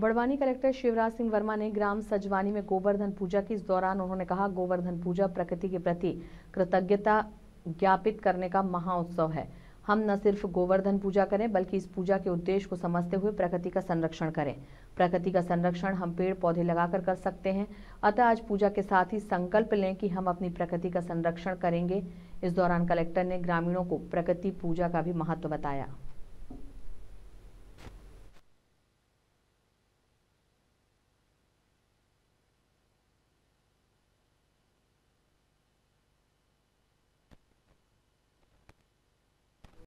Barwani collector Shivraj Singh Verma ने ग्राम सजवानी में गोवर्धन पूजा की इस दौरान उन्होंने कहा गोवर्धन पूजा प्रकृति के प्रति कृतज्ञता ज्ञापित करने का महाउत्सव है हम न सिर्फ गोवर्धन पूजा करें बल्कि इस पूजा के उद्देश्य को समझते हुए प्रकृति का संरक्षण करें प्रकृति का संरक्षण हम पेड़ पौधे लगाकर कर सकते हैं अतः आज पूजा के साथ ही संकल्प लें कि हम अपनी प्रकृति का संरक्षण करेंगे इस दौरान कलेक्टर ने ग्रामीणों को प्रकृति पूजा का भी महत्व बताया